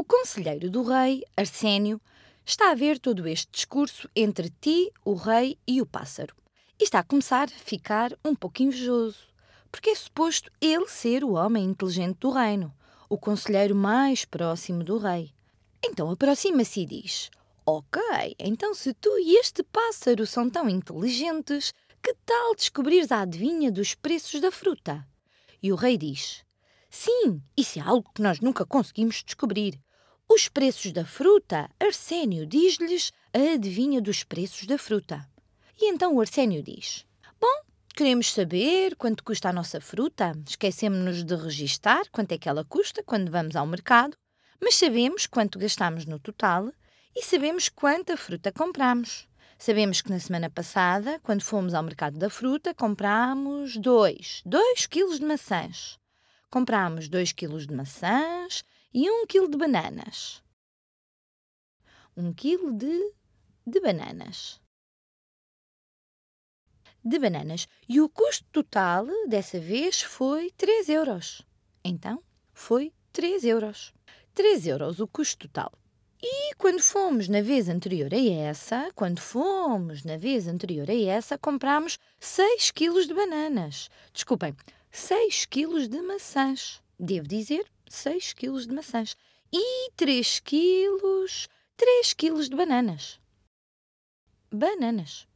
O conselheiro do rei, Arsénio, está a ver todo este discurso entre ti, o rei e o pássaro. E está a começar a ficar um pouco invejoso, porque é suposto ele ser o homem inteligente do reino, o conselheiro mais próximo do rei. Então aproxima-se e diz: Ok, então se tu e este pássaro são tão inteligentes, que tal descobrires a adivinha dos preços da fruta? E o rei diz: Sim, isso é algo que nós nunca conseguimos descobrir. Os preços da fruta, Arsénio diz-lhes a adivinha dos preços da fruta. E então o Arsénio diz: Bom, queremos saber quanto custa a nossa fruta, esquecemos-nos de registar quanto é que ela custa quando vamos ao mercado, mas sabemos quanto gastamos no total e sabemos quanta fruta compramos. Sabemos que na semana passada, quando fomos ao mercado da fruta, comprámos 2, dois quilos de maçãs. Comprámos 2 quilos de maçãs e um quilo de bananas. Um quilo de, de bananas. De bananas. E o custo total dessa vez foi 3 euros. Então, foi 3 euros. 3 euros o custo total. E quando fomos na vez anterior a essa, quando fomos na vez anterior a essa, comprámos 6 quilos de bananas. Desculpem, 6 quilos de maçãs. Devo dizer 6 quilos de maçãs e 3 quilos, 3 quilos de bananas. Bananas.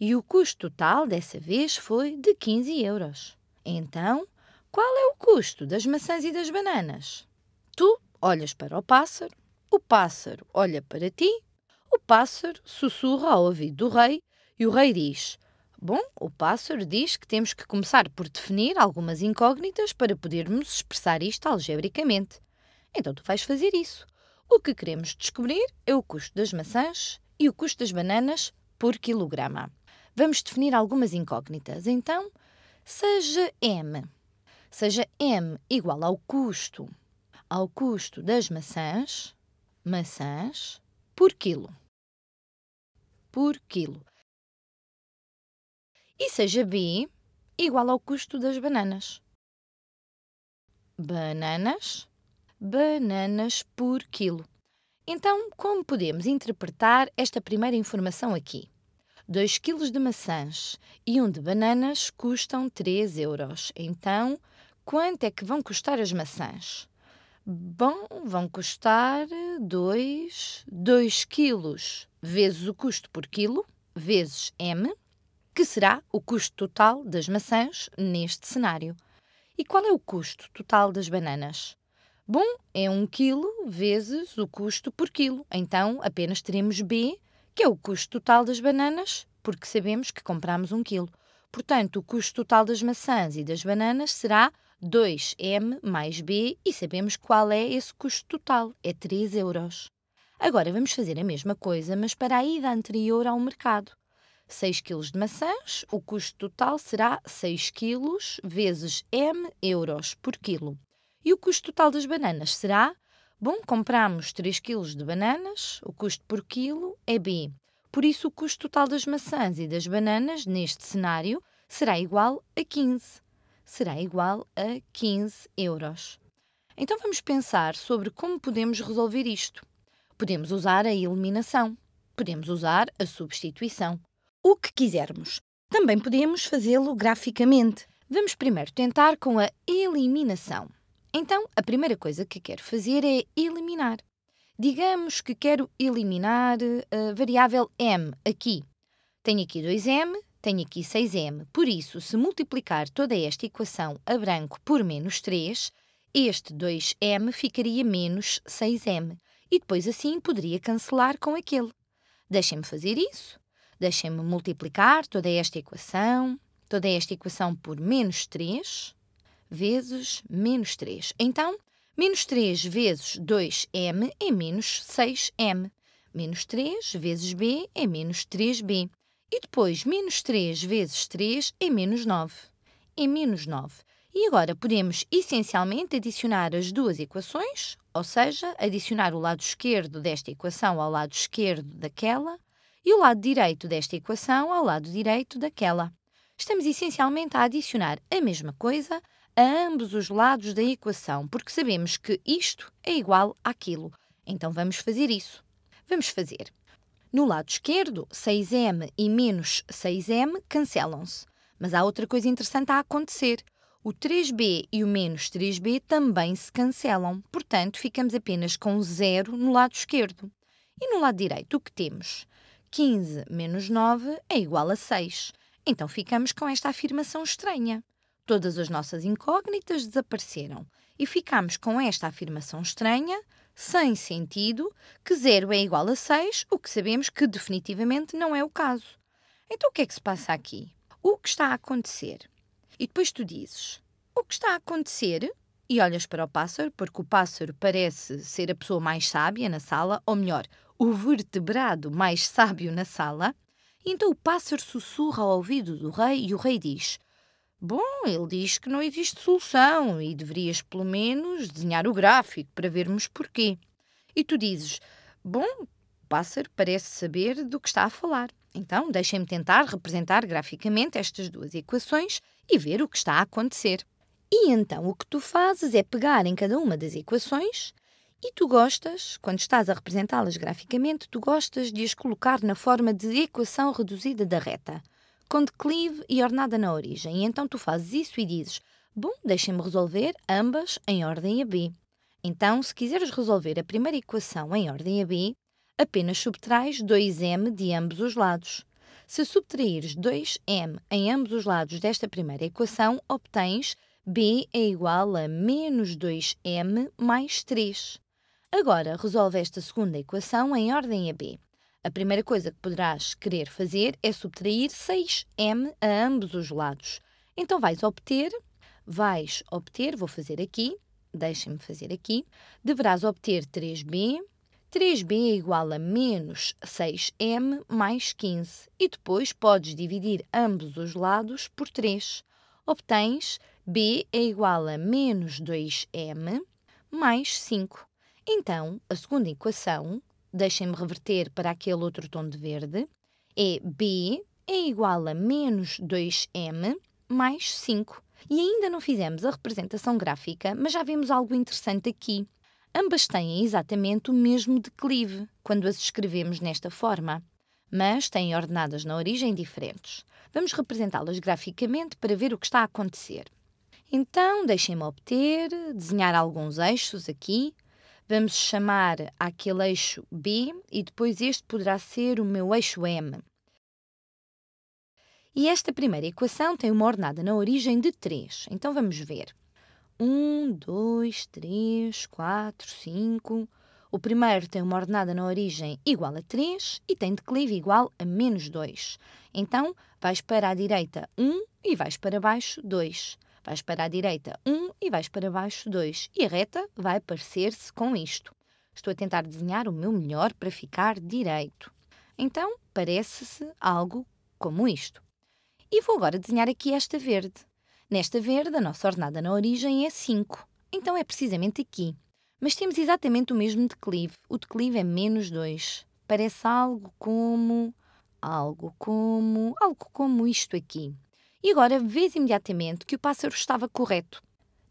E o custo total dessa vez foi de 15 euros. Então, qual é o custo das maçãs e das bananas? Tu olhas para o pássaro, o pássaro olha para ti, o pássaro sussurra ao ouvido do rei e o rei diz: Bom, o pássaro diz que temos que começar por definir algumas incógnitas para podermos expressar isto algebricamente. Então tu vais fazer isso. O que queremos descobrir é o custo das maçãs e o custo das bananas por quilograma. Vamos definir algumas incógnitas. Então, seja m, seja m igual ao custo, ao custo das maçãs, maçãs por quilo. Por quilo e seja b igual ao custo das bananas. Bananas, bananas por quilo. Então, como podemos interpretar esta primeira informação aqui? 2 kg de maçãs e 1 um de bananas custam 3 euros. Então, quanto é que vão custar as maçãs? Bom, vão custar 2, kg quilos vezes o custo por quilo, vezes M, que será o custo total das maçãs neste cenário. E qual é o custo total das bananas? Bom, é 1 um kg vezes o custo por quilo. Então, apenas teremos B, que é o custo total das bananas, porque sabemos que compramos 1 um kg. Portanto, o custo total das maçãs e das bananas será 2M mais B e sabemos qual é esse custo total, é 3 euros. Agora vamos fazer a mesma coisa, mas para a ida anterior ao mercado. 6 kg de maçãs, o custo total será 6 kg vezes M euros por quilo. E o custo total das bananas será? Bom, compramos 3 kg de bananas, o custo por quilo é B. Por isso, o custo total das maçãs e das bananas, neste cenário, será igual a 15. Será igual a 15 euros. Então vamos pensar sobre como podemos resolver isto. Podemos usar a eliminação, podemos usar a substituição, o que quisermos. Também podemos fazê-lo graficamente. Vamos primeiro tentar com a eliminação. Então, a primeira coisa que quero fazer é eliminar. Digamos que quero eliminar a eh, variável m aqui. Tenho aqui 2m, tenho aqui 6m. Por isso, se multiplicar toda esta equação a branco por menos 3, este 2m ficaria menos 6m. E depois assim poderia cancelar com aquele. Deixem-me fazer isso. Deixem-me multiplicar toda esta equação, toda esta equação por menos 3 vezes menos 3. Então, menos 3 vezes 2m é menos 6m. Menos 3 vezes b é menos 3b. E depois, menos 3 vezes 3 é menos 9. É menos 9. E agora podemos essencialmente adicionar as duas equações, ou seja, adicionar o lado esquerdo desta equação ao lado esquerdo daquela, e o lado direito desta equação ao lado direito daquela. Estamos essencialmente a adicionar a mesma coisa a ambos os lados da equação, porque sabemos que isto é igual àquilo. Então vamos fazer isso. Vamos fazer. No lado esquerdo, 6m e menos 6m cancelam-se. Mas há outra coisa interessante a acontecer. O 3b e o menos 3b também se cancelam, portanto, ficamos apenas com zero no lado esquerdo. E no lado direito, o que temos? 15 menos 9 é igual a 6. Então ficamos com esta afirmação estranha. Todas as nossas incógnitas desapareceram e ficamos com esta afirmação estranha, sem sentido, que 0 é igual a 6, o que sabemos que definitivamente não é o caso. Então o que é que se passa aqui? O que está a acontecer? E depois tu dizes: O que está a acontecer? E olhas para o pássaro, porque o pássaro parece ser a pessoa mais sábia na sala, ou melhor, o vertebrado mais sábio na sala, então o pássaro sussurra ao ouvido do rei e o rei diz: Bom, ele diz que não existe solução e deverias pelo menos desenhar o gráfico para vermos porquê. E tu dizes: Bom, o pássaro parece saber do que está a falar. Então, deixem-me tentar representar graficamente estas duas equações e ver o que está a acontecer. E então o que tu fazes é pegar em cada uma das equações e tu gostas, quando estás a representá-las graficamente, tu gostas de as colocar na forma de equação reduzida da reta, com declive e ornada na origem. E então tu fazes isso e dizes: Bom, deixem-me resolver ambas em ordem AB. Então, se quiseres resolver a primeira equação em ordem AB, apenas subtrais 2m de ambos os lados. Se subtraires 2m em ambos os lados desta primeira equação, obtens b é igual a menos 2m mais 3. Agora, resolve esta segunda equação em ordem AB. A primeira coisa que poderás querer fazer é subtrair 6m a ambos os lados. Então vais obter, vais obter, vou fazer aqui, deixem-me fazer aqui, deverás obter 3b 3b é igual a menos 6m mais 15 e depois podes dividir ambos os lados por 3. Obtens b é igual a menos 2m mais 5. Então, a segunda equação, deixem-me reverter para aquele outro tom de verde, é B é igual a menos 2m mais 5. E ainda não fizemos a representação gráfica, mas já vimos algo interessante aqui. Ambas têm exatamente o mesmo declive quando as escrevemos nesta forma, mas têm ordenadas na origem diferentes. Vamos representá-las graficamente para ver o que está a acontecer. Então, deixem-me obter, desenhar alguns eixos aqui, vamos chamar aquele eixo B e depois este poderá ser o meu eixo M. E esta primeira equação tem uma ordenada na origem de 3. Então vamos ver. 1, 2, 3, 4, 5. O primeiro tem uma ordenada na origem igual a 3 e tem declive igual a menos 2. Então vais para a direita 1 e vais para baixo 2. Vais para a direita 1 um, e vais para baixo 2. E a reta vai parecer-se com isto. Estou a tentar desenhar o meu melhor para ficar direito. Então, parece-se algo como isto. E vou agora desenhar aqui esta verde. Nesta verde, a nossa ordenada na origem é 5. Então é precisamente aqui. Mas temos exatamente o mesmo declive. O declive é menos 2. Parece algo como. algo como. algo como isto aqui. E agora vês imediatamente que o pássaro estava correto.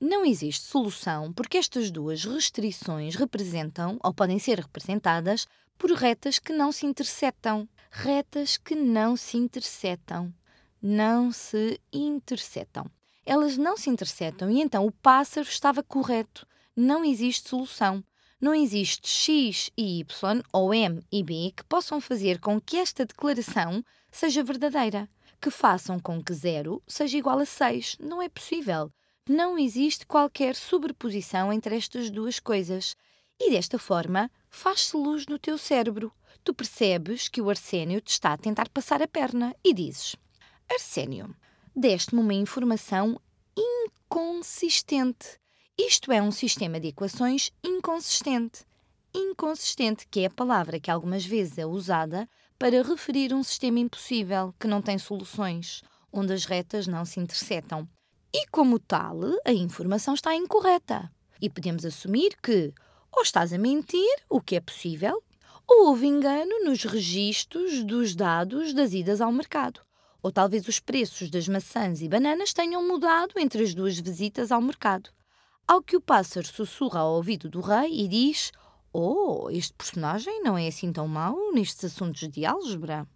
Não existe solução porque estas duas restrições representam, ou podem ser representadas, por retas que não se interceptam. Retas que não se interceptam. Não se interceptam. Elas não se interceptam e então o pássaro estava correto. Não existe solução. Não existe X e Y, ou M e B, que possam fazer com que esta declaração seja verdadeira que façam com que zero seja igual a 6. Não é possível. Não existe qualquer sobreposição entre estas duas coisas. E desta forma, faz-se luz no teu cérebro. Tu percebes que o Arsénio te está a tentar passar a perna e dizes: Arsénio, deste-me uma informação inconsistente. Isto é um sistema de equações inconsistente inconsistente, que é a palavra que algumas vezes é usada para referir um sistema impossível, que não tem soluções, onde as retas não se interceptam. E, como tal, a informação está incorreta. E podemos assumir que ou estás a mentir, o que é possível, ou houve engano nos registros dos dados das idas ao mercado. Ou talvez os preços das maçãs e bananas tenham mudado entre as duas visitas ao mercado. Ao que o pássaro sussurra ao ouvido do rei e diz: Oh, este personagem não é assim tão mau nestes assuntos de álgebra.